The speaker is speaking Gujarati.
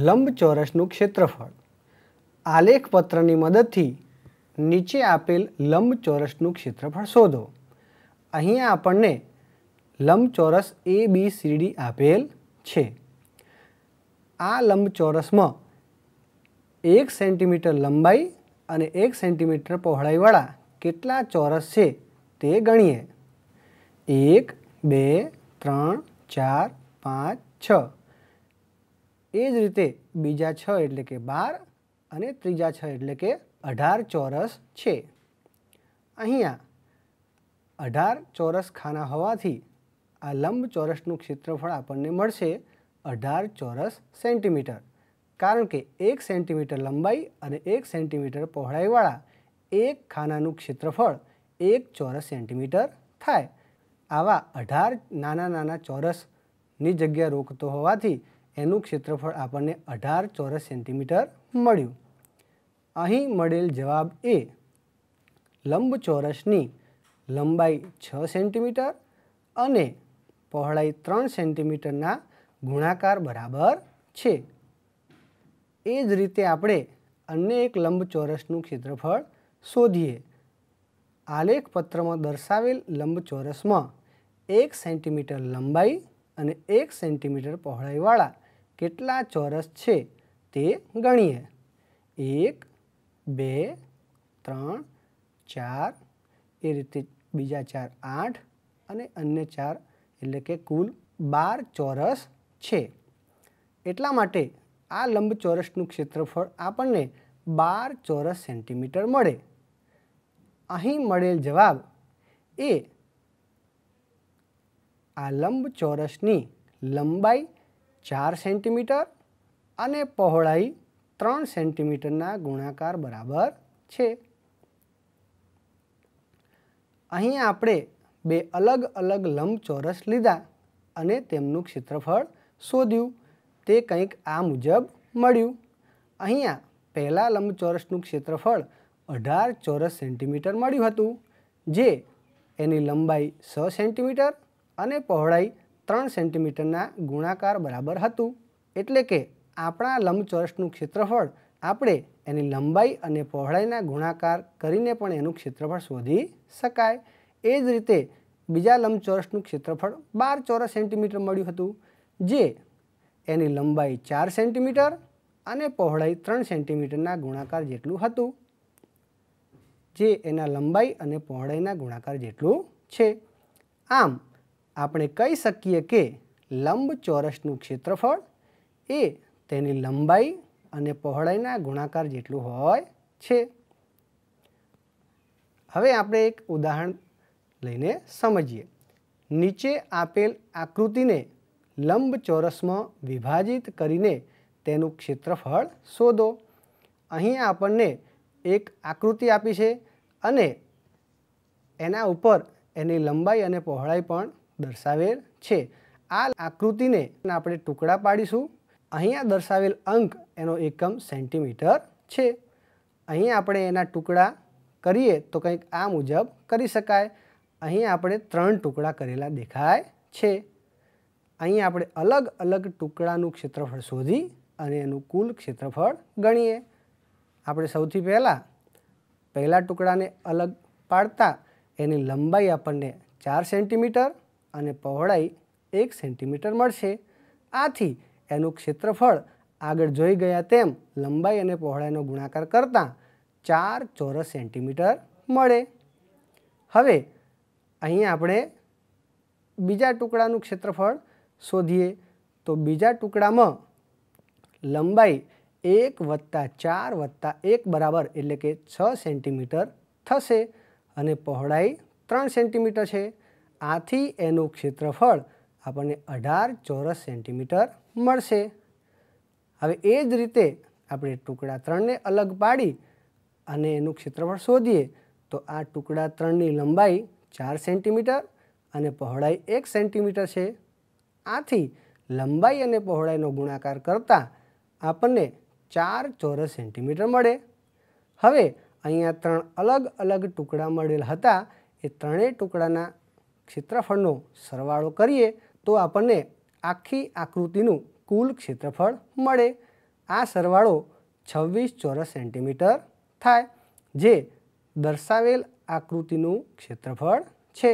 લંબચોરસનું ક્ષેત્રફળ આલેખપત્રની મદદથી નીચે આપેલ લંબચોરસનું ક્ષેત્રફળ શોધો અહીંયા આપણને લંબચોરસ એ બી સી ડી આપેલ છે આ લંબચોરસમાં એક સેન્ટીમીટર લંબાઈ અને એક સેન્ટીમીટર પહોળાઈવાળા કેટલા ચોરસ છે તે ગણીએ એક બે ત્રણ ચાર પાંચ છ એ જ રીતે બીજા છ એટલે કે બાર અને ત્રીજા છ એટલે કે અઢાર ચોરસ છે અહીંયા અઢાર ચોરસ ખાના હોવાથી આ લંબ ચોરસનું ક્ષેત્રફળ આપણને મળશે અઢાર ચોરસ સેન્ટીમીટર કારણ કે એક સેન્ટીમીટર લંબાઈ અને એક સેન્ટીમીટર પહોળાઈવાળા એક ખાનાનું ક્ષેત્રફળ એક ચોરસ સેન્ટીમીટર થાય આવા અઢાર નાના નાના ચોરસની જગ્યા રોકતો હોવાથી એનું ક્ષેત્રફળ આપણને અઢાર ચોરસ સેન્ટીમીટર મળ્યું અહીં મળેલ જવાબ એ લંબચોરસની લંબાઈ છ સેન્ટીમીટર અને પહોળાઈ ત્રણ સેન્ટીમીટરના ગુણાકાર બરાબર છે એ જ રીતે આપણે અન્ય એક લંબચોરસનું ક્ષેત્રફળ શોધીએ આલેખપત્રમાં દર્શાવેલ લંબચોરસમાં એક સેન્ટીમીટર લંબાઈ અને એક સેન્ટીમીટર પહોળાઈવાળા કેટલા ચોરસ છે તે ગણીએ એક બે ત્રણ ચાર એ રીતે બીજા ચાર આઠ અને અન્ય ચાર એટલે કે કુલ બાર ચોરસ છે એટલા માટે આ લંબચોરસનું ક્ષેત્રફળ આપણને બાર ચોરસ સેન્ટીમીટર મળે અહીં મળેલ જવાબ એ આ લંબચોરસની લંબાઈ ચાર સેન્ટીમીટર અને પહોળાઈ ત્રણ સેન્ટીમીટરના ગુણાકાર બરાબર છે અહીં આપણે બે અલગ અલગ લંબચોરસ લીધા અને તેમનું ક્ષેત્રફળ શોધ્યું તે કંઈક આ મુજબ મળ્યું અહીંયા પહેલાં લંબચોરસનું ક્ષેત્રફળ અઢાર ચોરસ સેન્ટીમીટર મળ્યું હતું જે એની લંબાઈ છ સેન્ટીમીટર અને પહોળાઈ ત્રણ સેન્ટીમીટરના ગુણાકાર બરાબર હતું એટલે કે આપણા લંબચોરસનું ક્ષેત્રફળ આપણે એની લંબાઈ અને પહોળાઈના ગુણાકાર કરીને પણ એનું ક્ષેત્રફળ શોધી શકાય એ જ રીતે બીજા લંબચોરસનું ક્ષેત્રફળ બાર ચોરસ સેન્ટીમીટર મળ્યું હતું જે એની લંબાઈ ચાર સેન્ટીમીટર અને પહોળાઈ ત્રણ સેન્ટીમીટરના ગુણાકાર જેટલું હતું જે એના લંબાઈ અને પહોળાઈના ગુણાકાર જેટલું છે આમ આપણે કહી શકીએ કે લંબચોરસનું ક્ષેત્રફળ એ તેની લંબાઈ અને પહોળાઈના ગુણાકાર જેટલું હોય છે હવે આપણે એક ઉદાહરણ લઈને સમજીએ નીચે આપેલ આકૃતિને લંબચોરસમાં વિભાજિત કરીને તેનું ક્ષેત્રફળ શોધો અહીં આપણને એક આકૃતિ આપી છે અને એના ઉપર એની લંબાઈ અને પહોળાઈ પણ દર્શાવેલ છે આ આકૃતિને આપણે ટુકડા પાડીશું અહીંયા દર્શાવેલ અંક એનો એકમ સેન્ટીમીટર છે અહીં આપણે એના ટુકડા કરીએ તો કંઈક આ મુજબ કરી શકાય અહીં આપણે ત્રણ ટુકડા કરેલા દેખાય છે અહીં આપણે અલગ અલગ ટુકડાનું ક્ષેત્રફળ શોધી અને એનું કુલ ક્ષેત્રફળ ગણીએ આપણે સૌથી પહેલાં પહેલાં ટુકડાને અલગ પાડતા એની લંબાઈ આપણને ચાર સેન્ટીમીટર અને પહોળાઈ એક સેન્ટીમીટર મળશે આથી એનું ક્ષેત્રફળ આગળ જોઈ ગયા તેમ લંબાઈ અને પહોળાઈનો ગુણાકાર કરતાં ચાર ચોરસ સેન્ટીમીટર મળે હવે અહીં આપણે બીજા ટુકડાનું ક્ષેત્રફળ શોધીએ તો બીજા ટુકડામાં લંબાઈ એક વત્તા ચાર વત્તા એક બરાબર એટલે કે છ સેન્ટીમીટર થશે અને પહોળાઈ ત્રણ સેન્ટીમીટર છે આથી એનું ક્ષેત્રફળ આપણને અઢાર ચોરસ સેન્ટીમીટર મળશે હવે એ જ રીતે આપણે ટુકડા ત્રણને અલગ પાડી અને એનું ક્ષેત્રફળ શોધીએ તો આ ટુકડા ત્રણની લંબાઈ ચાર સેન્ટીમીટર અને પહોળાઈ એક સેન્ટીમીટર છે આથી લંબાઈ અને પહોળાઈનો ગુણાકાર કરતાં આપણને ચાર ચોરસ સેન્ટીમીટર મળે હવે અહીંયા ત્રણ અલગ અલગ ટુકડા મળેલ હતા એ ત્રણેય ટુકડાના ક્ષેત્રફળનો સરવાળો કરીએ તો આપણને આખી આકૃતિનું કુલ ક્ષેત્રફળ મળે આ સરવાળો છવ્વીસ ચોરસ સેન્ટીમીટર થાય જે દર્શાવેલ આકૃતિનું ક્ષેત્રફળ છે